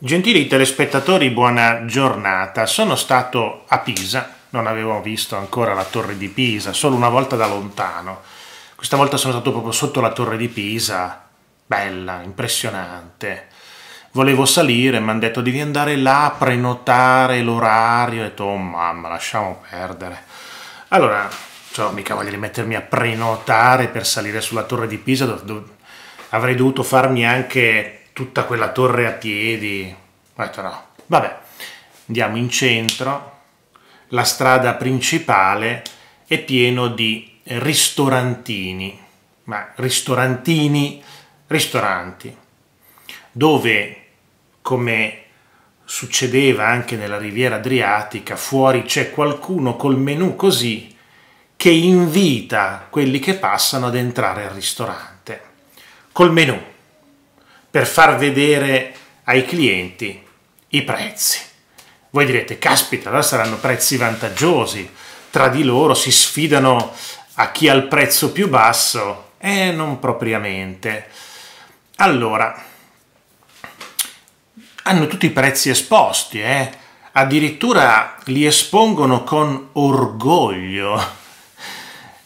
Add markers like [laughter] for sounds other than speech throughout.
Gentili telespettatori, buona giornata. Sono stato a Pisa, non avevo visto ancora la torre di Pisa, solo una volta da lontano. Questa volta sono stato proprio sotto la torre di Pisa, bella, impressionante. Volevo salire, mi hanno detto devi andare là, a prenotare l'orario, ho detto oh mamma, lasciamo perdere. Allora, cioè, mica voglio rimettermi a prenotare per salire sulla torre di Pisa, dove, dove, avrei dovuto farmi anche tutta quella torre a piedi. Ho detto no. Vabbè, andiamo in centro, la strada principale è pieno di ristorantini, ma ristorantini, ristoranti, dove come succedeva anche nella riviera adriatica, fuori c'è qualcuno col menù così che invita quelli che passano ad entrare al ristorante. Col menù per far vedere ai clienti i prezzi. Voi direte, caspita, allora saranno prezzi vantaggiosi, tra di loro si sfidano a chi ha il prezzo più basso? Eh, non propriamente. Allora, hanno tutti i prezzi esposti, eh? addirittura li espongono con orgoglio.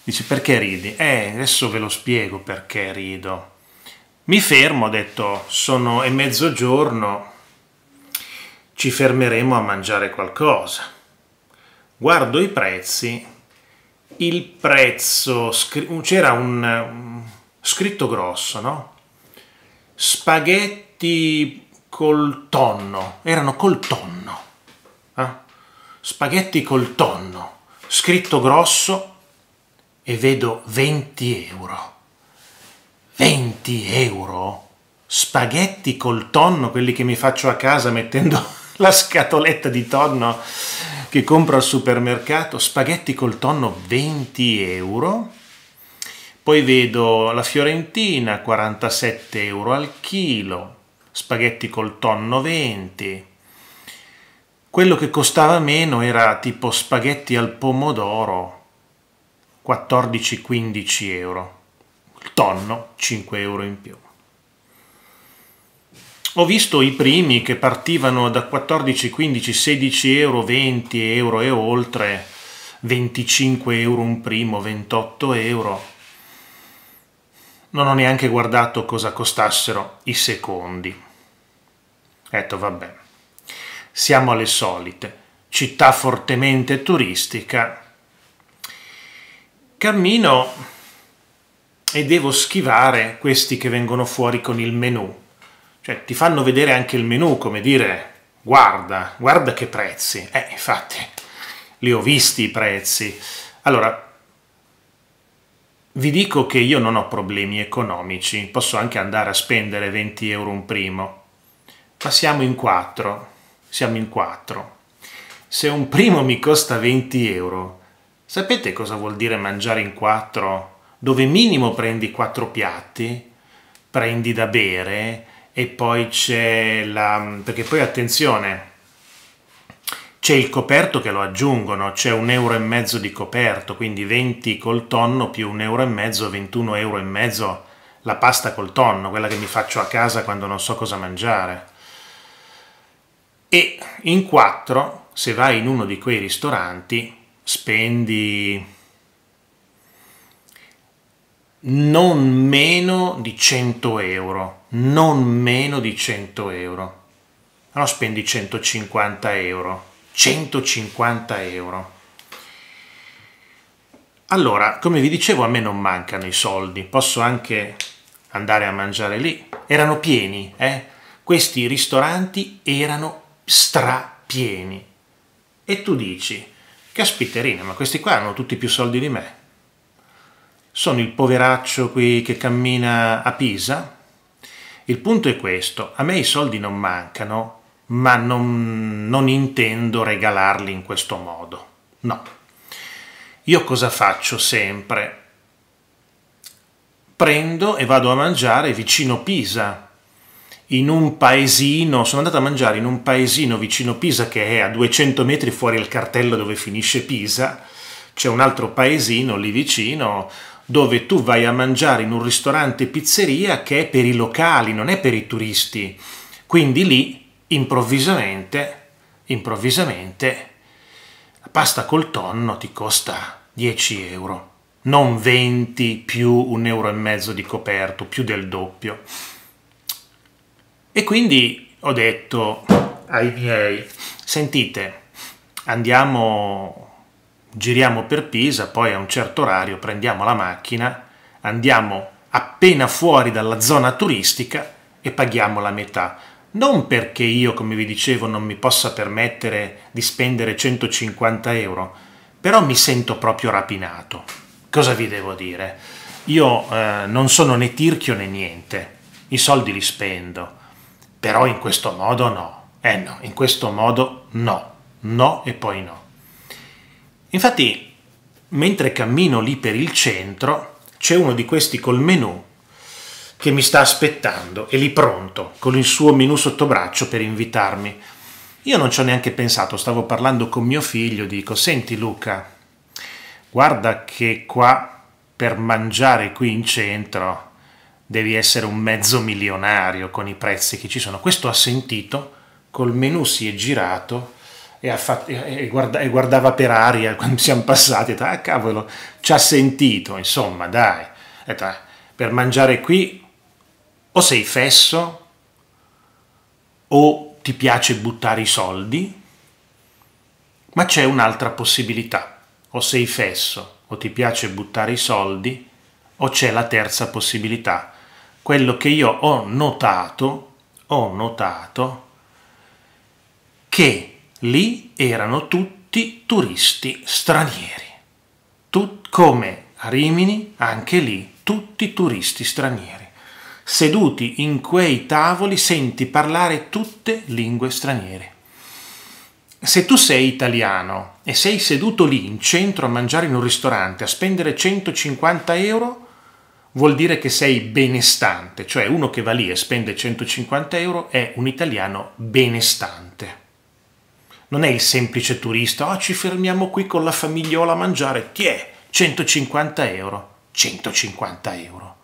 Dice, perché ridi? Eh, adesso ve lo spiego perché rido. Mi fermo, ho detto, sono è mezzogiorno, ci fermeremo a mangiare qualcosa. Guardo i prezzi, il prezzo, c'era un, scritto grosso, no? Spaghetti col tonno, erano col tonno, eh? spaghetti col tonno, scritto grosso e vedo 20 euro. 20 euro? Spaghetti col tonno, quelli che mi faccio a casa mettendo [laughs] la scatoletta di tonno che compro al supermercato, spaghetti col tonno 20 euro. Poi vedo la Fiorentina 47 euro al chilo, spaghetti col tonno 20. Quello che costava meno era tipo spaghetti al pomodoro 14-15 euro tonno 5 euro in più. Ho visto i primi che partivano da 14, 15, 16 euro, 20 euro e oltre, 25 euro un primo, 28 euro. Non ho neanche guardato cosa costassero i secondi. Ho detto vabbè, siamo alle solite, città fortemente turistica. Cammino e devo schivare questi che vengono fuori con il menu. Cioè ti fanno vedere anche il menu, come dire, guarda, guarda che prezzi. Eh, infatti, li ho visti i prezzi. Allora, vi dico che io non ho problemi economici, posso anche andare a spendere 20 euro un primo, ma siamo in 4, siamo in 4. Se un primo mi costa 20 euro, sapete cosa vuol dire mangiare in 4 dove minimo prendi quattro piatti, prendi da bere e poi c'è la... perché poi attenzione, c'è il coperto che lo aggiungono, c'è un euro e mezzo di coperto, quindi 20 col tonno più un euro e mezzo, 21 euro e mezzo la pasta col tonno, quella che mi faccio a casa quando non so cosa mangiare. E in quattro, se vai in uno di quei ristoranti, spendi non meno di 100 euro, non meno di 100 euro. Allora spendi 150 euro, 150 euro. Allora, come vi dicevo, a me non mancano i soldi, posso anche andare a mangiare lì. Erano pieni, eh? Questi ristoranti erano strapieni. E tu dici, caspiterina, ma questi qua hanno tutti più soldi di me. Sono il poveraccio qui che cammina a Pisa? Il punto è questo, a me i soldi non mancano, ma non, non intendo regalarli in questo modo. No. Io cosa faccio sempre? Prendo e vado a mangiare vicino Pisa, in un paesino, sono andato a mangiare in un paesino vicino Pisa che è a 200 metri fuori il cartello dove finisce Pisa, c'è un altro paesino lì vicino, dove tu vai a mangiare in un ristorante pizzeria che è per i locali, non è per i turisti. Quindi lì improvvisamente, improvvisamente, la pasta col tonno ti costa 10 euro, non 20 più un euro e mezzo di coperto, più del doppio. E quindi ho detto ai miei, sentite, andiamo giriamo per Pisa, poi a un certo orario prendiamo la macchina, andiamo appena fuori dalla zona turistica e paghiamo la metà. Non perché io, come vi dicevo, non mi possa permettere di spendere 150 euro, però mi sento proprio rapinato. Cosa vi devo dire? Io eh, non sono né tirchio né niente, i soldi li spendo, però in questo modo no. Eh no, in questo modo no, no e poi no. Infatti, mentre cammino lì per il centro, c'è uno di questi col menù che mi sta aspettando, è lì pronto, con il suo menù sottobraccio per invitarmi. Io non ci ho neanche pensato, stavo parlando con mio figlio, dico, senti Luca, guarda che qua per mangiare qui in centro devi essere un mezzo milionario con i prezzi che ci sono. Questo ha sentito, col menù si è girato e, affatto, e, guarda, e guardava per aria [laughs] quando siamo passati, detto, ah cavolo, ci ha sentito, insomma, dai, detto, ah, per mangiare qui o sei fesso o ti piace buttare i soldi, ma c'è un'altra possibilità, o sei fesso o ti piace buttare i soldi, o c'è la terza possibilità, quello che io ho notato, ho notato che Lì erano tutti turisti stranieri. Tut- come a Rimini, anche lì tutti turisti stranieri. Seduti in quei tavoli senti parlare tutte lingue straniere. Se tu sei italiano e sei seduto lì in centro a mangiare in un ristorante a spendere 150 euro, vuol dire che sei benestante, cioè uno che va lì e spende 150 euro è un italiano benestante non è il semplice turista, oh, ci fermiamo qui con la famigliola a mangiare, tiè, 150 euro, 150 euro.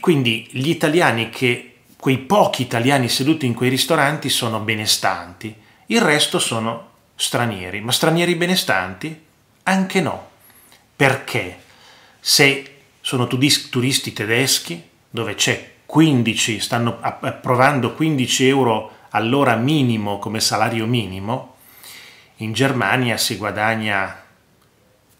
Quindi gli italiani che, quei pochi italiani seduti in quei ristoranti sono benestanti, il resto sono stranieri, ma stranieri benestanti? Anche no. Perché? Se sono turisti tedeschi, dove c'è 15, stanno approvando 15 euro all'ora minimo come salario minimo, in Germania si guadagna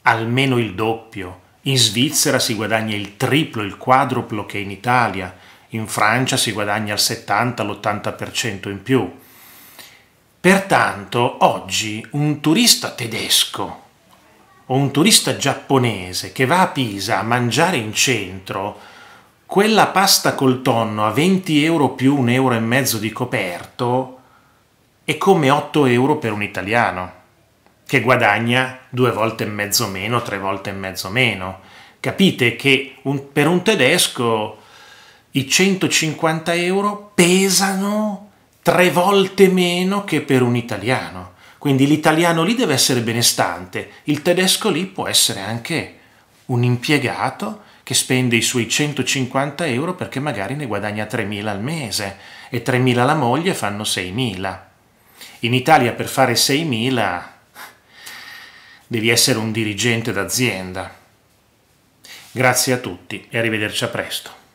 almeno il doppio, in Svizzera si guadagna il triplo, il quadruplo che in Italia, in Francia si guadagna il 70, l'80% in più. Pertanto oggi un turista tedesco o un turista giapponese che va a Pisa a mangiare in centro quella pasta col tonno a 20 euro più un euro e mezzo di coperto è come 8 euro per un italiano che guadagna due volte e mezzo meno, tre volte e mezzo meno. Capite che un, per un tedesco i 150 euro pesano tre volte meno che per un italiano. Quindi l'italiano lì deve essere benestante, il tedesco lì può essere anche un impiegato che spende i suoi 150 euro perché magari ne guadagna 3.000 al mese e 3.000 la moglie fanno 6.000. In Italia per fare 6.000 devi essere un dirigente d'azienda. Grazie a tutti e arrivederci a presto.